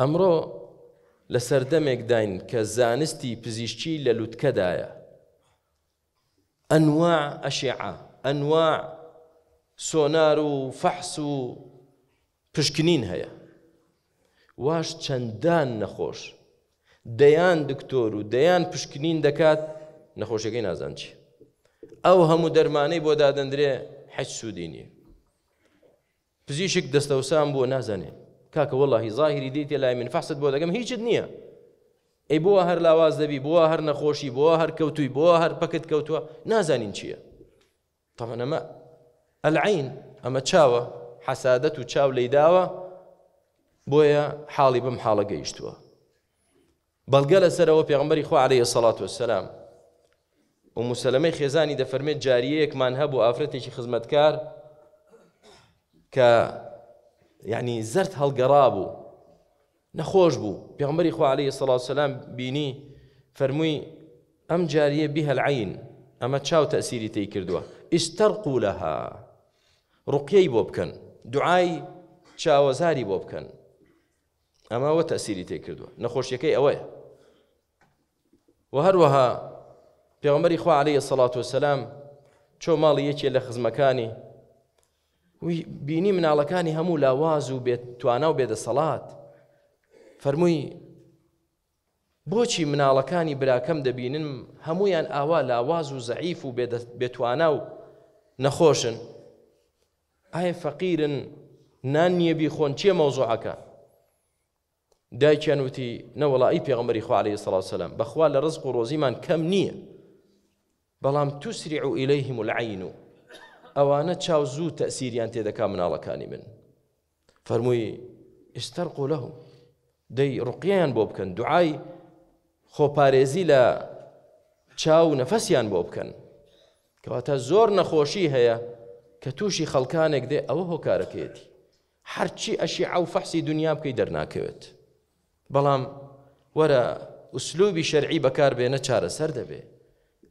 ئەمڕۆ لە سەردەمێک داین کە زانستی پزیشکی لە لووتکەدایە ئەنوا ئەشیعە ئەنوا سۆنار و فەحس و پشکنین هەیە واش چەندان نەخۆش دەیان دکتۆر و دەیان پشکنین دەکات نەخۆشەکەی نازان چی ئەو هەموو دەرمانەی بۆ دادەندرێ حەج سوودینی پزیشک دەستەوسان بۆ نازانێت كاك والله ظاهري ديت لا من فحصت بودا كم هيج دنيا اي بو هر لواز دبي بو هر نخوشي بو هر كوتوي بو هر باكت كوتوا نازانين شيا طبعا ما العين اما تشاوا حسادته تشاو ليداوا بويا حالي بم حاله قيشتوا بل قال سره وفي عمر اخو عليه الصلاه والسلام ومسلمي خزاني دفرمت جاريك منهب وافرتي شي خدمتكار ك یعنی زرد هەڵگەڕا بوو نەخۆش بوو پێغمبەری خوا عليه سڵاو سلام بینی فەرمووی ئەم جاریە بیهەلعین ئەمە چاو تەسیری تی کردووە ئیشتەرقو لەها ڕوقیەی بۆ بکەن دوعای چاوەزاری بۆ بکەن ئەمەوە تەسیری تێ کردووە نەخۆشیەکەی ئەوەیە و هەروەها پێغمەری خوا عليه سڵات وسلام چۆ ماڵی یەکێ لە خزمەکانی بینی مناڵەکانی هەموو لاواز و توانە و بێدەسەڵات فەرمووی بۆچی مناڵەکانی براکەم دەبینن هەمویان ئاوا لاواز و زەعیف و بێتوانە و نەخۆشن ئایا فەقیرن نان نیەبی خۆن چیە مەوزوعەکە دایکیان وتی نەوەڵی پێغمەری خوالەیە سەڵسەلم بەخوا لە ڕزق و ڕۆزیمان کەم نییە بەڵام توسری و ئیلەیهیم و العین و ئەوانە چاو زوو تەسیریان تێدەکا مناڵەکانی من فەرمووی ئستەر قۆلەهم دەی ڕقییان بۆ بکەن دوعای خۆپارێزی لە چاو نەفەسیان بۆ بکەن کەواتە زۆر نەخۆشی هەیە کە تووشی خەڵکانێک دێ ئەوە هۆکارەکەیەتی هەرچی ئەشی ئەو فەحسی دنیا بکەی دەرناکەوێت بەڵام وەرە ئوسلوبی شەرعی بەکاربێنە چارەسەر دەبێ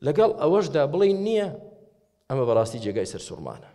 لەگەڵ ئەوەشدا بڵین نییە ئەمە بەڕاستی جێگای سەر سوورمانە